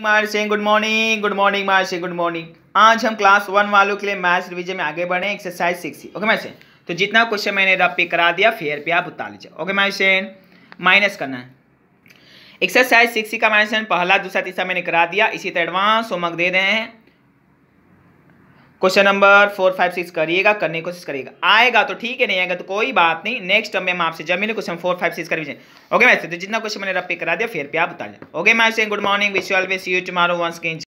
मार्से good morning good morning Singh good morning आज हम class one वालों के लिए मैथ्स रिवीजन में आगे बढ़े एक्सरसाइज सिक्स ओके मैसे तो जितना क्वेश्चन मैंने रब पे करा दिया फेयर पे आप उतार लीजिए ओके मैसे माइनस करना है एक्सरसाइज सिक्स का मैसेन पहला दूसरा तीसरा मैंने करा दिया इसी तरह एडवांस होमवर्क दे रहे हैं question number four five six करिएगा करने की कोशिश करिएगा आएगा तो ठीक है नहीं आएगा तो कोई बात नहीं नेक्स्ट मैं आपसे जमीन क्वेश्चन फोर फाइव सिक्स कर ओके मैं तो जितना क्वेश्चन मैंने रब पे करा दिया फिर भी आप बता दें ओके मैं good morning wish you always you tomorrow once again